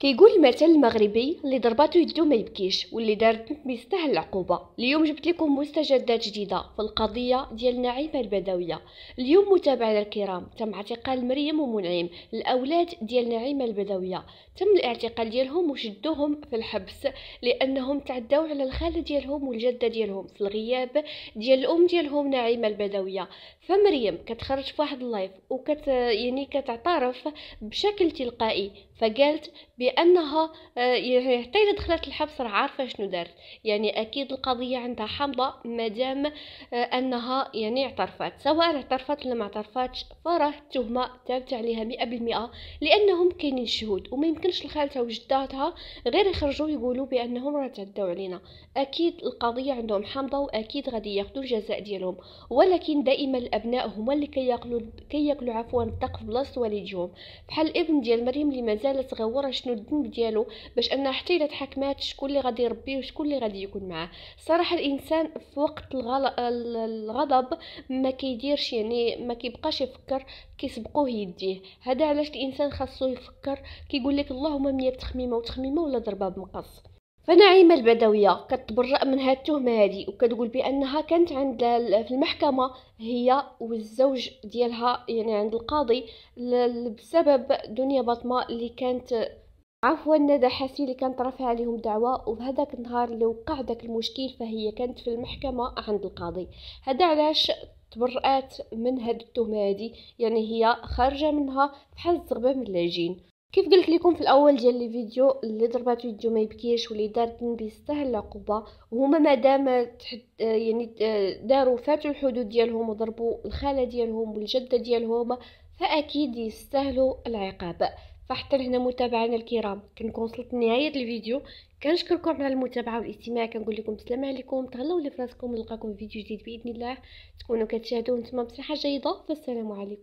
كيقول المثل المغربي اللي ضرباتو يدو ما يبكيش واللي دارت يستاهل العقوبه اليوم جبت لكم مستجدات جديده في القضيه ديال نعيمه البدويه اليوم متابعينا الكرام تم اعتقال مريم ومنعيم الاولاد ديال نعيمه البدويه تم الاعتقال ديالهم وشدوهم في الحبس لانهم تعداو على الخاله ديالهم والجده ديالهم في الغياب ديال الام ديالهم نعيمه البدويه فمريم كتخرج في واحد اللايف وكت يعني كتعترف بشكل تلقائي فقالت بانها آه، حتى دخلت الحبس راه عارفه شنو دارت يعني اكيد القضيه عندها حمضه مادام آه، انها يعني اعترفت سواء اعترفت ولا ما اعترفتش فراه التهمه ثابته عليها 100% لانهم كاينين شهود وما يمكنش لخالتها وجداتها غير يخرجوا يقولوا بانهم راه تعداو علينا اكيد القضيه عندهم حمضه واكيد غادي ياخذوا الجزاء ديالهم ولكن دائما الابناء هما اللي كياكلوا كياكلوا عفوا الدق في بلاصه والديهم بحال الابن ديال مريم اللي مازال مازال تغور شنو الذنب ديالو باش انها حتى الا تحكمات شكون اللي غادي يربيه وشكون اللي غادي يكون معاه صراحه الانسان في وقت الغل... الغضب ما كيديرش يعني ما كيبقاش يفكر كيسبقوه يديه هذا علاش الانسان خاصو يفكر كيقول لك اللهم 100 تخميمه وتخميمه ولا ضربه بمقص فنعيمة البدوية كتبرأ من هاد التهمة هادي وكتقول بأنها كانت عند في المحكمة هي والزوج ديالها يعني عند القاضي بسبب دنيا بطمة اللي كانت عفوا ندى حسين اللي كانت رافعه عليهم دعوة وبهذاك النهار اللي وقع داك المشكل فهي كانت في المحكمة عند القاضي هذا علاش تبرأت من هاد التهمة هادي يعني هي خارجة منها بحال الزغبة من العجين كيف قلت لكم في الاول ديال لي فيديو اللي ضربات فيديو ما يبكيش واللي دار ذنب يستاهل العقوبه وهما ما تحد آه، يعني آه، داروا فاتوا الحدود ديالهم وضربوا الخاله ديالهم والجده ديالهم فاكيد يستاهلوا العقاب فحتى لهنا متابعينا الكرام كنكون وصلت لنهايه الفيديو كنشكركم على المتابعه والاستماع كنقول لكم السلام عليكم تهلاو لي فراسكم نلقاكم في فيديو جديد باذن الله تكونوا كتشاهدوا نتوما بصحه جيده فالسلام عليكم